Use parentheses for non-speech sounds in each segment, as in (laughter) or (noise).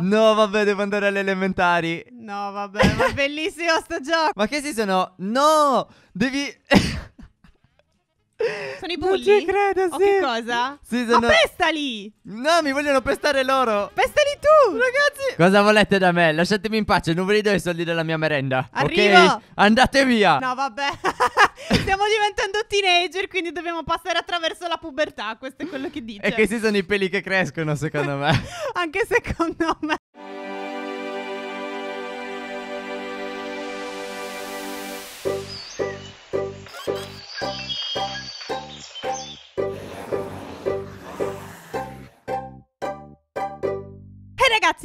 No, vabbè, devo andare alle elementari. No, vabbè, ma bellissimo sto gioco. Ma che si sono? No, devi... (laughs) Sono i bulli? Non ci credo, sì. O che cosa? Sì, sono... Ma pestali! No, mi vogliono pestare loro. Pestali tu! Ragazzi! Cosa volete da me? Lasciatemi in pace, non ve do i soldi della mia merenda. Arrivo! Okay? Andate via! No, vabbè. (laughs) Stiamo diventando teenager, quindi dobbiamo passare attraverso la pubertà. Questo è quello che dice. E questi sono i peli che crescono, secondo me. (laughs) Anche secondo me.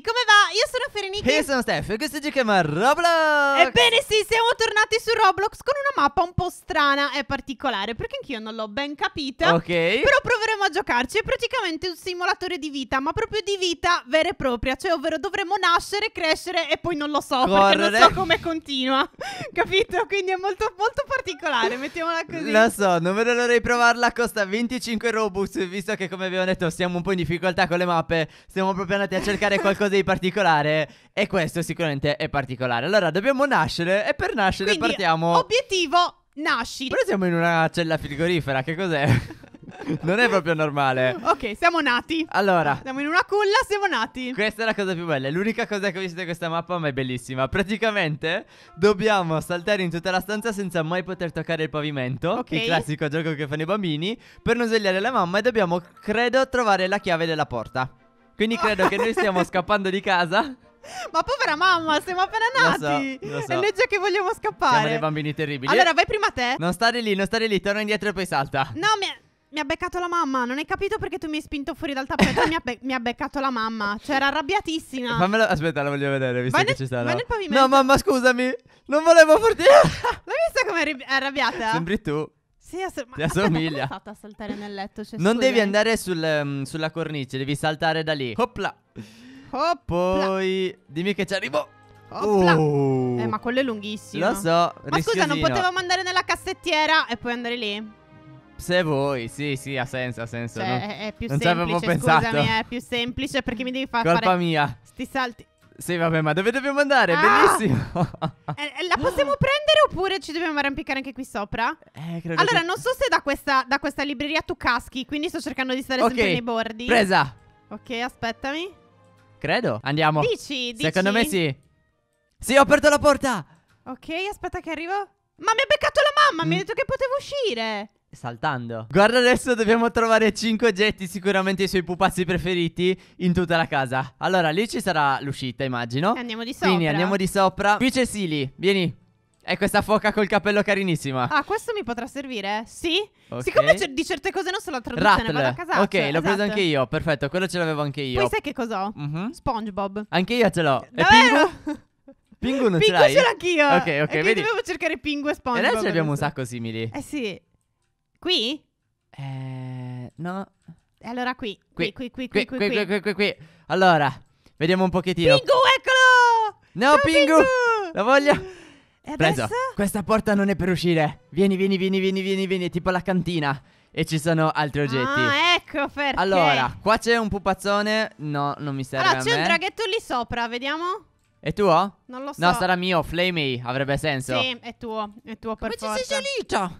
come va? Io sono Ferenica. Io sono Steph e questo giochiamo chiama Roblox. Ebbene sì, siamo tornati su Roblox con una mappa un po' strana e particolare, perché anch'io non l'ho ben capita. Ok. Però proveremo a giocarci. È praticamente un simulatore di vita, ma proprio di vita vera e propria. Cioè, ovvero dovremo nascere, crescere e poi non lo so, Correre. perché non so come continua. (laughs) Capito? Quindi è molto, molto particolare, mettiamola così. Lo so, non vedo l'ora di provarla, costa 25 Robux, visto che come abbiamo detto siamo un po' in difficoltà con le mappe. Siamo proprio andati a cercare (laughs) qualcosa qualcosa di particolare e questo sicuramente è particolare. Allora dobbiamo nascere e per nascere Quindi, partiamo... Obiettivo, nasci. Però siamo in una cella frigorifera, che cos'è? (laughs) non è proprio normale. Ok, siamo nati. Allora, siamo in una culla, siamo nati. Questa è la cosa più bella. L'unica cosa che ho visto in questa mappa, ma è bellissima. Praticamente dobbiamo saltare in tutta la stanza senza mai poter toccare il pavimento. Ok. Il classico gioco che fanno i bambini. Per non svegliare la mamma e dobbiamo, credo, trovare la chiave della porta. Quindi credo che noi stiamo scappando di casa. (laughs) Ma povera mamma, siamo appena nati. Lo so, lo so. È legge che vogliamo scappare. Siamo dei bambini terribili. Allora, vai prima te. Non stare lì, non stare lì, torna indietro e poi salta. No, mi ha, mi ha beccato la mamma. Non hai capito perché tu mi hai spinto fuori dal tappeto. mi, ha mi, ha beccato la mamma. cioè era arrabbiatissima. Fammelo, aspetta, la voglio vedere. Visto vai che nel, ci sta. Vai no. nel pavimento. No, mamma, scusami. Non volevo farti. (laughs) L'hai vista come è arrabbiata? Sembri tu. Sì, ass- ma- ti assomiglia. Come (laughs) fatto a saltare nel letto? Cioè, non devi eh. andare sul, um, sulla cornice, devi saltare da lì. Hopla. Hopla. Poi dimmi che ci arrivo. Oh. Eh, ma quello è lunghissimo. Lo so. Ma rischiosino. scusa, non potevamo andare nella cassettiera e poi andare lì? Se vuoi, sì, sì, ha senso, ha senso. Cioè, non, è più non semplice, scusami, pensato. è più semplice perché mi devi far Colpa fare... Colpa mia. Sti salti. Sì, vabbè, ma dove dobbiamo andare? Ah! Bellissimo. Eh, eh la possiamo (laughs) prendere oppure ci dobbiamo arrampicare anche qui sopra? Eh, credo allora, che... non so se da questa, da questa libreria tu caschi, quindi sto cercando di stare okay. sempre nei bordi. Presa. Ok, aspettami. Credo. Andiamo. Dici, dici. Secondo me sì. Sì, ho aperto la porta. Ok, aspetta che arrivo. Ma mi ha beccato la mamma, mm. mi ha mm. detto che potevo uscire saltando Guarda adesso dobbiamo trovare 5 oggetti Sicuramente i suoi pupazzi preferiti In tutta la casa Allora lì ci sarà l'uscita immagino Andiamo di sopra Quindi andiamo di sopra Qui c'è Sili Vieni è questa foca col capello carinissima. Ah, questo mi potrà servire? Sì? Okay. Siccome di certe cose non so la traduzione, Rattle. vado a casaccio. Ok, l'ho esatto. preso anche io, perfetto, quello ce l'avevo anche io. Poi sai che cos'ho? Mm -hmm. SpongeBob. Anche io ce l'ho. E Pingu? Pingu non Pingu ce l'hai? Pingu ce l'ho anch'io. Ok, ok, e vedi. dovevo cercare Pingu e SpongeBob. E adesso abbiamo un sacco simili. Eh sì. Qui? Eh, no. Allora qui. Qui, qui, qui, qui, qui, qui, qui, qui, qui, qui. Allora, vediamo un pochettino. Pingu, eccolo! No, Pingu! La voglio... E Preso. adesso? Questa porta non è per uscire. Vieni, vieni, vieni, vieni, vieni, vieni. È tipo la cantina. E ci sono altri oggetti. Ah, ecco perché. Allora, qua c'è un pupazzone. No, non mi serve Allora, c'è un draghetto lì sopra, vediamo. È tuo? Non lo so. No, sarà mio, Flamey, avrebbe senso. Sì, è tuo, è tuo per Ma forza. Ma ci sei salita?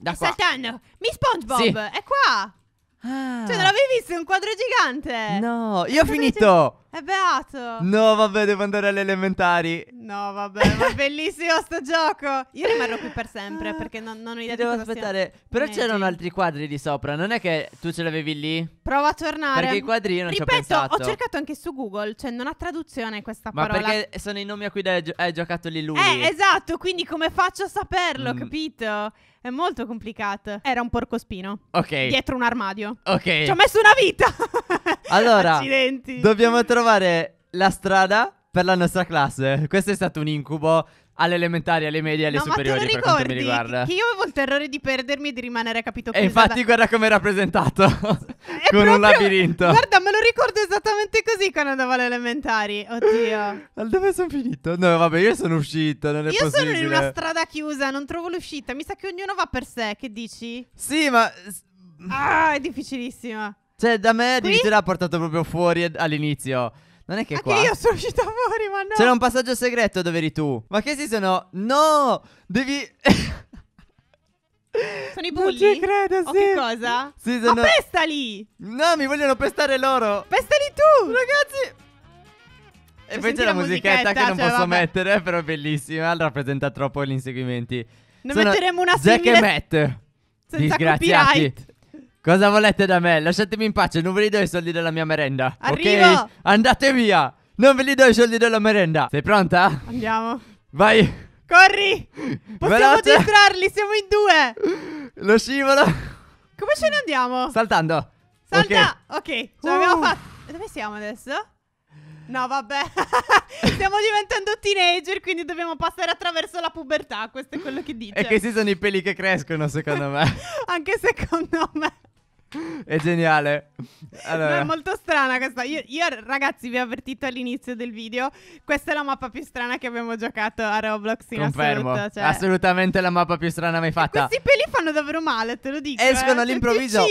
Da Sta saltando. Mi SpongeBob, Sì. è qua. Ah. Cioè, non l'avevi visto? È un quadro gigante. No, io ho finito. È beato. No, vabbè, devo andare alle elementari. No, vabbè, ma bellissimo sto gioco. Io rimarrò qui per sempre ah. perché non, non ho idea Ti di devo cosa sia. aspettare. Però Eh, c'erano altri quadri di sopra. Non è che tu ce l'avevi lì? Prova a tornare. Perché i quadri io non ci ho Ripeto, ho cercato anche su Google, cioè non ha traduzione questa parola Ma perché sono i nomi a cui dai- hai giocato lì lui? Eh, esatto, quindi come faccio a saperlo, Mm. capito? È molto complicato. Era un porcospino. Ok. Dietro un armadio. Ok. Ci ho messo una vita. (laughs) allora, Accidenti. dobbiamo trovare la strada per la nostra classe. Questo è stato un incubo alle elementari, alle medie e alle no, superiori per quanto mi riguarda. Che io avevo il terrore di perdermi e di rimanere capito così. E infatti guarda come rappresentato è (laughs) con un labirinto. Guarda, me lo ricordo esattamente così quando andavo alle elementari. Oddio. Dove sono finito? No, vabbè, io sono uscito. non è io possibile. Io sono in una strada chiusa, non trovo l'uscita. Mi sa che ognuno va per sé, che dici? Sì, ma Ah, è difficilissima. Cioè, da me addirittura ha portato proprio fuori all'inizio. Non è che Anche qua. io sono uscita fuori, ma no. C'era un passaggio segreto dove eri tu. Ma che si sono. No! Devi. (laughs) Sono i bulli? Non ci credo, sì. O che cosa? Sì, sono... Ma pestali! No, mi vogliono pestare loro. Pestali tu! Ragazzi! E poi c'è la musichetta, che non cioè, posso vabbè. mettere, eh, però è bellissima. Rappresenta troppo gli inseguimenti. Ne sono metteremo una simile... Zack e Matt. Senza Disgraziati. copyright. Cosa volete da me? Lasciatemi in pace, non ve li do i soldi della mia merenda. Arrivo! Ok? Andate via! Non ve li do i soldi della merenda. Sei pronta? Andiamo. Vai! Corri! Possiamo Veloce. distrarli, siamo in due! Lo scivolo! Come ce ne andiamo? Saltando! Salta! Ok, okay. ce l'abbiamo uh. fatta. Dove siamo adesso? No, vabbè. (laughs) Stiamo diventando teenager, quindi dobbiamo passare attraverso la pubertà. Questo è quello che dice. E questi sono i peli che crescono, secondo me. (laughs) Anche secondo me. È geniale. Allora. No, è molto strana questa. Io, io, ragazzi, vi ho avvertito all'inizio del video. Questa è la mappa più strana che abbiamo giocato a Roblox in Confermo. assoluto. Cioè... Assolutamente la mappa più strana mai fatta. E questi peli fanno davvero male, te lo dico. Escono eh. Cioè, all'improvviso.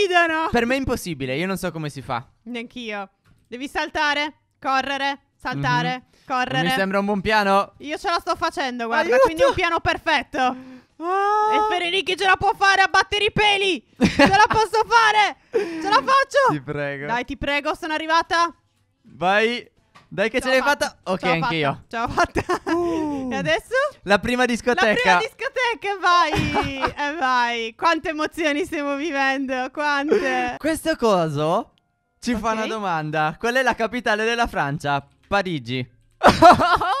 Per me è impossibile. Io non so come si fa. Neanch'io. Devi saltare, correre, saltare, mm-hmm. correre. Mi sembra un buon piano. Io ce la sto facendo, guarda. Aiuto! Quindi un piano perfetto poveri Ricky ce la può fare a battere i peli! Ce la posso fare! Ce la faccio! Ti prego. Dai, ti prego, sono arrivata. Vai. Dai che ce, ce l'hai fatta. fatta. Ok, anche io. Ce l'ho fatta. Uh. e adesso? La prima discoteca. La prima discoteca, vai. (laughs) e vai. Quante emozioni stiamo vivendo, quante. Questo coso ci okay. fa una domanda. Qual è la capitale della Francia? Parigi. (laughs)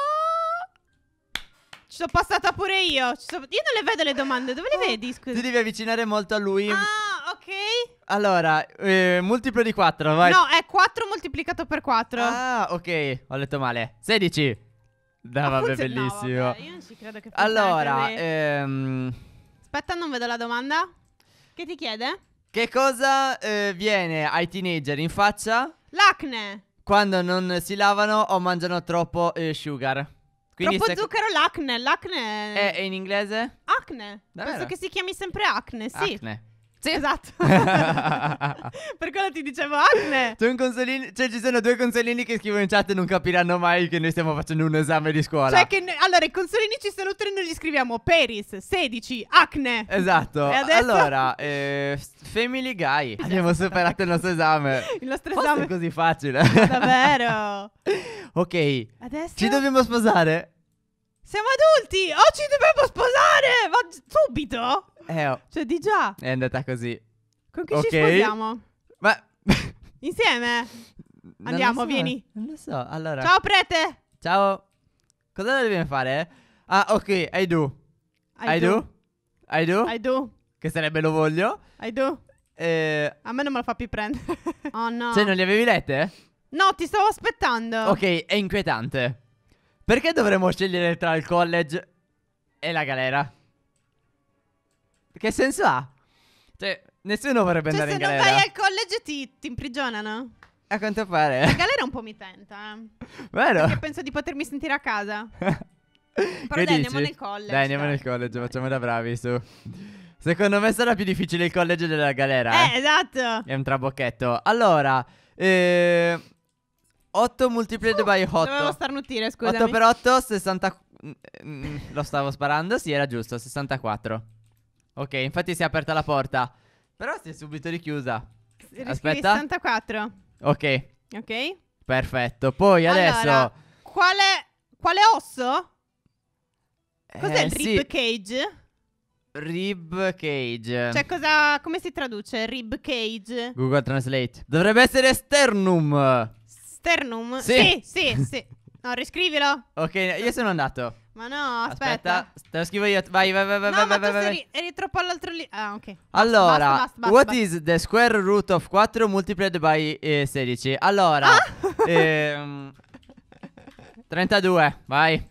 sono passata pure io. So... Io non le vedo le domande. Dove le oh, vedi? Scusa. Ti devi avvicinare molto a lui. Ah, ok. Allora, eh, multiplo di 4, vai. No, è 4 moltiplicato per 4. Ah, ok. Ho letto male. 16. No, ah, vabbè, bellissimo. No, vabbè. Io non ci credo che Allora, eh. ehm... Aspetta, non vedo la domanda. Che ti chiede? Che cosa eh, viene ai teenager in faccia? L'acne. Quando non si lavano o mangiano troppo eh, sugar. Quindi Troppo sec- zucchero l'acne, l'acne... È, è in inglese? Acne. Davvero? Penso che si chiami sempre acne, sì. Acne. Sì, esatto. (laughs) per quello ti dicevo, Anne. C'è un consolino, cioè ci sono due consolini che scrivono in chat e non capiranno mai che noi stiamo facendo un esame di scuola. Cioè che, allora, i consolini ci salutano e noi gli scriviamo Peris, 16, acne. Esatto. E Adesso... Allora, eh, Family Guy. Esatto. Abbiamo superato il nostro esame. Il nostro Forse esame. è così facile. Davvero. (laughs) ok. Adesso... Ci dobbiamo sposare? Siamo adulti! O oh, ci dobbiamo sposare! Ma subito! Eh, oh. Cioè, di già. È andata così. Con chi okay. ci sposiamo? Ma... (laughs) Insieme? Andiamo, non so. vieni. Non lo so. Allora. Ciao, prete. Ciao. Cosa dobbiamo fare? Ah, ok. I do. I, I do. do. I do. I do. Che sarebbe lo voglio. I do. Eh... A me non me lo fa più prendere. (laughs) oh no. Cioè, non le avevi lette? No, ti stavo aspettando. Ok, è inquietante. Perché dovremmo scegliere tra il college e la galera? Che senso ha? Cioè, nessuno vorrebbe cioè, andare in galera. Se non vai al college ti, ti imprigionano. A quanto pare. La galera un po' mi tenta. Eh. Vero? Perché penso di potermi sentire a casa. (laughs) Però che dai, dici? andiamo nel college. Dai, andiamo dai. nel college, facciamo da bravi su. Secondo me sarà più difficile il college della galera. Eh, eh. esatto. È un trabocchetto. Allora, eh, 8 multiplied oh, by 8. Dovevo starnutire, scusa. 8 per 8, 64. Mm, mm, mm, lo stavo sparando, sì, era giusto, 64. Ok, infatti si è aperta la porta. Però si è subito richiusa. Riscrivi Aspetta. 64. Ok. Ok. Perfetto. Poi allora, adesso... Quale... Quale osso? Cos'è eh, il rib sì. cage? Rib cage. Cioè, cosa, come si traduce? Rib cage. Google Translate. Dovrebbe essere sternum. Sternum? Sì, sì, sì. sì. (laughs) No, riscrivilo. Ok, io sono andato. Ma no, aspetta. aspetta. Te lo scrivo io. Vai, vai, vai, vai, no, vai, vai, vai, vai. Eri, troppo all'altro lì. Ah, ok. Allora, basta, basta, basta, what is the square root of 4 multiplied by eh, 16? Allora, ah. (laughs) ehm, 32, vai.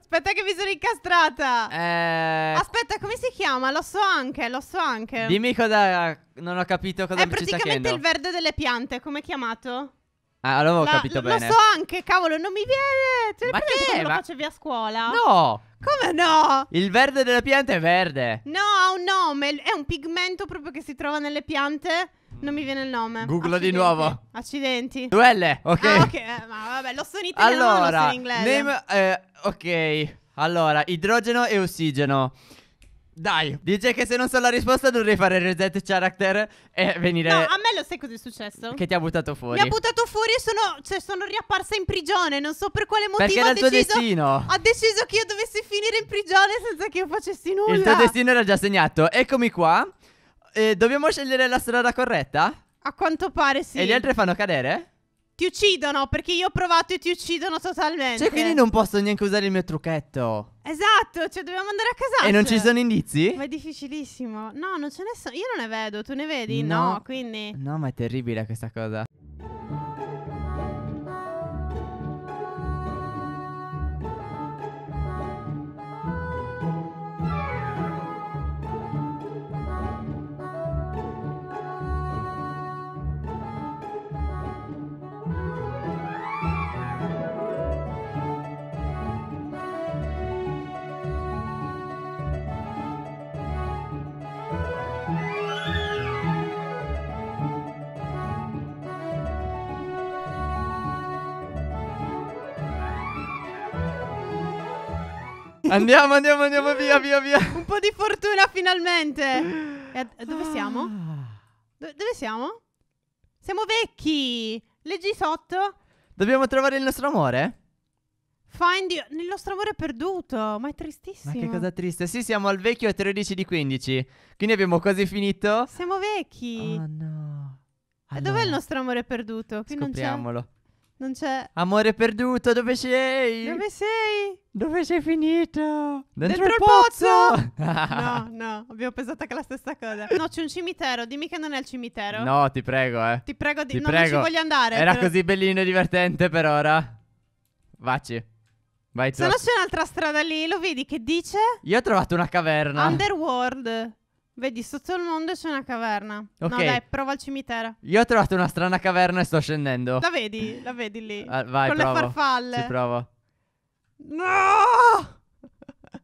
Aspetta che mi sono incastrata. Eh... Aspetta, come si chiama? Lo so anche, lo so anche. Dimmi cosa... Non ho capito cosa mi stai chiedendo. È praticamente il verde delle piante, come è chiamato? Ah, allora ho la, capito lo, bene. Lo so anche, cavolo, non mi viene. Cioè, ma che come ma... lo facevi a scuola? No! Come no? Il verde delle piante è verde. No, ha un nome, è un pigmento proprio che si trova nelle piante. Non mi viene il nome. Google Accidenti. di nuovo. Accidenti. Duelle, ok. Ah, ok, eh, ma vabbè, lo sono in italiano, allora, lo so in inglese. Name, eh, ok. Allora, idrogeno e ossigeno. Dai. Dice che se non so la risposta dovrei fare reset character e venire... No, a me lo sai cosa è successo? Che ti ha buttato fuori. Mi ha buttato fuori e sono, cioè, sono riapparsa in prigione. Non so per quale motivo Perché era il tuo destino. Ha deciso che io dovessi finire in prigione senza che io facessi nulla. Il tuo destino era già segnato. Eccomi qua. Eh, dobbiamo scegliere la strada corretta? A quanto pare sì. E gli altri fanno cadere? Ti uccidono perché io ho provato e ti uccidono totalmente. Cioè, quindi non posso neanche usare il mio trucchetto. Esatto, cioè dobbiamo andare a casa. E non ci sono indizi? Ma è difficilissimo. No, non ce ne sono. Io non ne vedo, tu ne vedi? No, no quindi. No, ma è terribile questa cosa. Andiamo, andiamo, andiamo via, via, via. Un po' di fortuna finalmente. (laughs) E dove siamo? Ah. Do- dove siamo? Siamo vecchi. Leggi sotto. Dobbiamo trovare il nostro amore? Find you. Il nostro amore è perduto. Ma è tristissimo. Ma che cosa triste. Sì, siamo al vecchio 13 di 15. Quindi abbiamo quasi finito. Siamo vecchi. Oh no. E Dov'è il nostro amore perduto? Qui non c'è. Scopriamolo. Non c'è. Amore perduto, dove sei? Dove sei? Dove sei finito? Dentro, Dentro il pozzo! pozzo! (laughs) no, no, abbiamo pensato anche la stessa cosa. No, c'è un cimitero, dimmi che non è il cimitero. No, ti prego, eh. Ti prego, di... ti no, prego. ci voglio andare. Era però... così bellino e divertente per ora. Vacci. Vai tu. Se no c'è un'altra strada lì, lo vedi che dice? Io ho trovato una caverna. Underworld. Vedi, sotto il mondo c'è una caverna. Ok. No, dai, prova al cimitero. Io ho trovato una strana caverna e sto scendendo. La vedi? La vedi lì? Ah, vai, Con provo. le farfalle. Ci provo. No!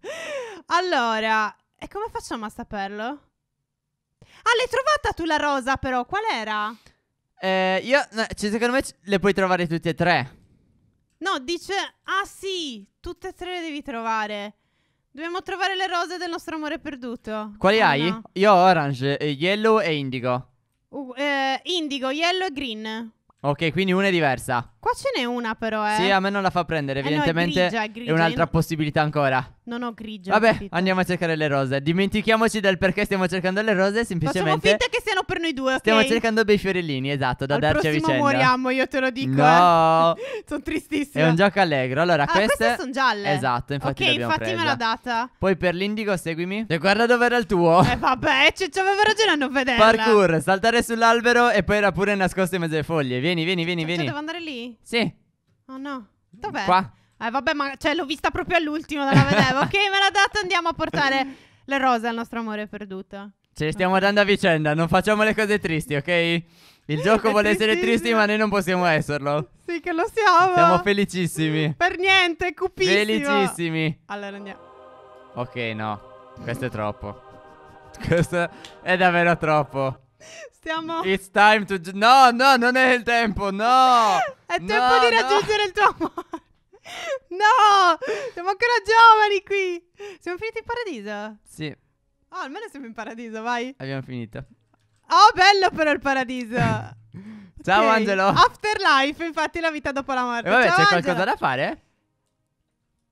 (laughs) allora, e come facciamo a saperlo? Ah, l'hai trovata tu la rosa, però. Qual era? Eh, io, cioè, secondo me le puoi trovare tutte e tre. No, dice, ah sì, tutte e tre le devi trovare. Dobbiamo trovare le rose del nostro amore perduto. Quali oh, hai? No. Io ho orange, eh, yellow e indigo. Uh, eh, indigo, yellow e green. Ok, quindi una è diversa. Qua ce n'è una però, eh. Sì, a me non la fa prendere, eh evidentemente no, è, grigia, è, grigia. è, un'altra possibilità ancora. Non ho grigio. Vabbè, capito. andiamo a cercare le rose. Dimentichiamoci del perché stiamo cercando le rose, semplicemente Facciamo finta che siano per noi due, okay? Stiamo cercando bei fiorellini, esatto, da Al darci a vicenda. Ma moriamo, io te lo dico. No. Eh. (laughs) sono tristissima. È un gioco allegro. Allora, ah, queste... queste sono gialle. Esatto, infatti Ok, infatti me l'ha data. Poi per l'indigo seguimi. E guarda dove era il tuo. Eh vabbè, ci cioè, avevo ragione a non vederla. Parkour, saltare sull'albero e poi era pure nascosto in mezzo alle foglie. Vieni, vieni, vieni, cioè, vieni. devo andare lì? Sì. Oh no. Dov'è? Qua. Eh vabbè, ma cioè, l'ho vista proprio all'ultimo, la vedevo. (laughs) ok, me l'ha data, andiamo a portare le rose al nostro amore perduto. Ce le stiamo dando a vicenda, non facciamo le cose tristi, ok? Il (laughs) gioco vuole essere tristi, ma noi non possiamo esserlo. Sì, che lo siamo. Siamo felicissimi. Per niente, cupissimo. Felicissimi. Allora andiamo. Ok, no. Questo è troppo. (laughs) Questo è davvero troppo. Stiamo... It's time to... No, no, non è il tempo, no! è tempo di raggiungere no. il tuo amore. No! Siamo ancora giovani qui! Siamo finiti in paradiso? Sì. Oh, almeno siamo in paradiso, vai. Abbiamo finito. Oh, bello però il paradiso! (laughs) Ciao okay. Angelo! Afterlife, infatti la vita dopo la morte. E vabbè, Ciao, c'è Angelo. qualcosa da fare?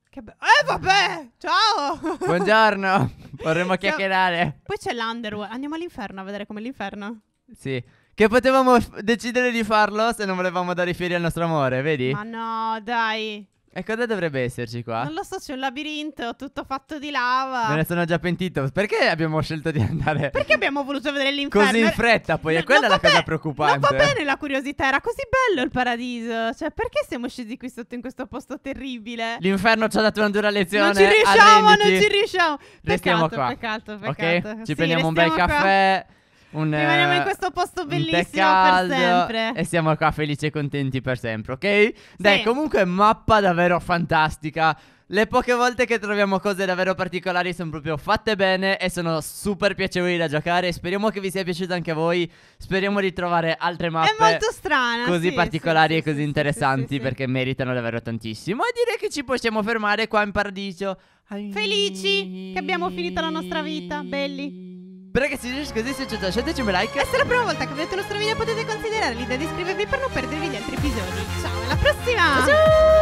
Che bello. Eh, vabbè! Ciao! Buongiorno! (laughs) Vorremmo chiacchierare. Poi c'è l'Underworld. Andiamo all'inferno a vedere come l'inferno. Sì. Che potevamo f- decidere di farlo se non volevamo dare i fieri al nostro amore, vedi? Ma no, dai. E cosa dovrebbe esserci qua? Non lo so, c'è un labirinto, tutto fatto di lava. Me ne sono già pentito. Perché abbiamo scelto di andare? Perché abbiamo voluto vedere l'inferno? Così in fretta, poi no, è quella la cosa be- preoccupante. Non va bene la curiosità, era così bello il paradiso. Cioè, perché siamo scesi qui sotto in questo posto terribile? L'inferno ci ha dato una dura lezione. Non ci riusciamo, Arrenditi. non ci riusciamo. Peccato, restiamo qua. Peccato, peccato. Ok, ci sì, prendiamo un bel qua. caffè. Un, Rimaniamo in eh, questo posto bellissimo per sempre. E siamo qua felici e contenti per sempre, ok? Dai, sì. comunque mappa davvero fantastica. Le poche volte che troviamo cose davvero particolari sono proprio fatte bene e sono super piacevoli da giocare. Speriamo che vi sia piaciuto anche a voi. Speriamo di trovare altre mappe strana, così sì, particolari sì, e così sì, interessanti perché meritano davvero tantissimo. E direi che ci possiamo fermare qua in paradiso. Felici che abbiamo finito la nostra vita, belli. Ragazzi, così se c'è ci lasciateci un like. Questa è la prima volta che vedete il nostro video, potete considerare l'idea di iscrivervi per non perdervi gli altri episodi. Ciao, alla prossima! Ciao!